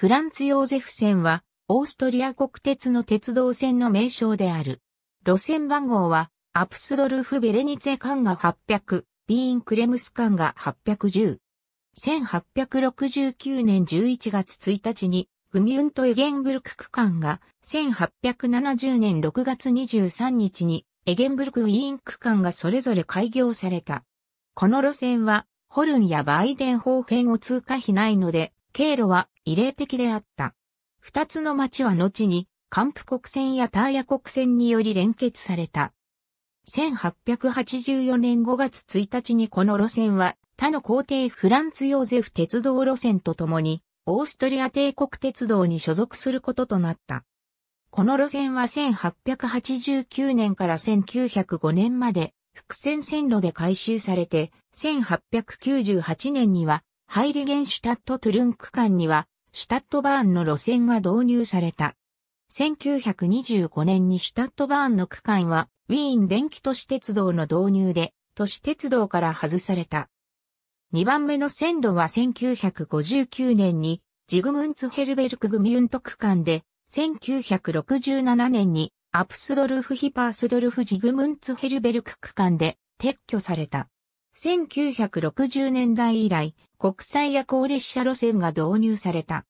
フランツ・ヨーゼフ線は、オーストリア国鉄の鉄道線の名称である。路線番号は、アプスドルフ・ベレニツェ間が800、ビーン・クレムス間が810。1869年11月1日に、グミュント・エゲンブルク区間が、1870年6月23日に、エゲンブルク・ウィーン区間がそれぞれ開業された。この路線は、ホルンやバイデン方面を通過しないので、経路は異例的であった。二つの町は後に、カンプ国線やターヤ国線により連結された。1884年5月1日にこの路線は他の皇帝フランツ・ヨーゼフ鉄道路線とともにオーストリア帝国鉄道に所属することとなった。この路線は1889年から1905年まで伏線線路で改修されて1898年にはハイリゲンシュタット・トゥルン区間には、シュタットバーンの路線が導入された。1925年にシュタットバーンの区間は、ウィーン電気都市鉄道の導入で、都市鉄道から外された。2番目の線路は1959年に、ジグムンツヘルベルクグミュント区間で、1967年に、アプスドルフヒパースドルフジグムンツヘルベルク区間で撤去された。1960年代以来、国際夜行列車路線が導入された。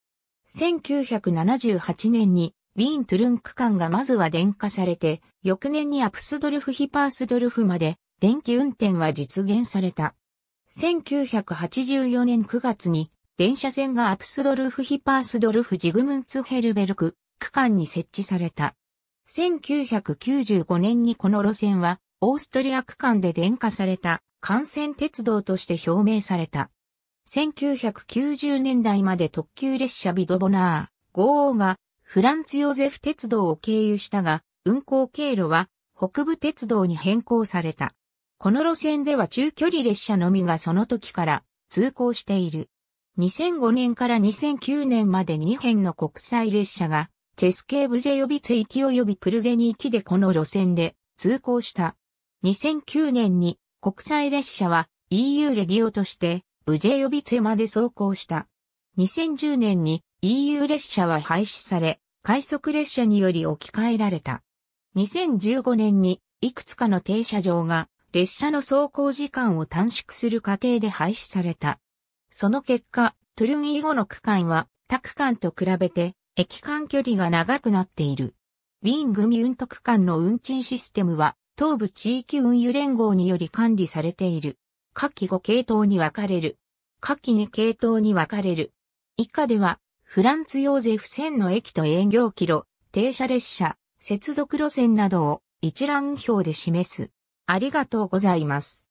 1978年に、ウィーン・トゥルン区間がまずは電化されて、翌年にアプスドルフ・ヒパースドルフまで、電気運転は実現された。1984年9月に、電車線がアプスドルフ・ヒパースドルフ・ジグムンツ・ヘルベルク区間に設置された。1995年にこの路線は、オーストリア区間で電化された幹線鉄道として表明された。1990年代まで特急列車ビドボナー、5王がフランツヨゼフ鉄道を経由したが、運行経路は北部鉄道に変更された。この路線では中距離列車のみがその時から通行している。2005年から2009年まで2編の国際列車が、チェスケーブジェ予備地域及びプルゼニ行きでこの路線で通行した。2009年に国際列車は EU レディオとして、ブジェ予備ツまで走行した。2010年に EU 列車は廃止され、快速列車により置き換えられた。2015年にいくつかの停車場が列車の走行時間を短縮する過程で廃止された。その結果、トゥルン以後の区間は他区間と比べて駅間距離が長くなっている。ウィングミュント区間の運賃システムは東部地域運輸連合により管理されている。下記5系統に分かれる。下記2系統に分かれる。以下では、フランツ・ヨーゼフ線の駅と営業キロ、停車列車、接続路線などを一覧表で示す。ありがとうございます。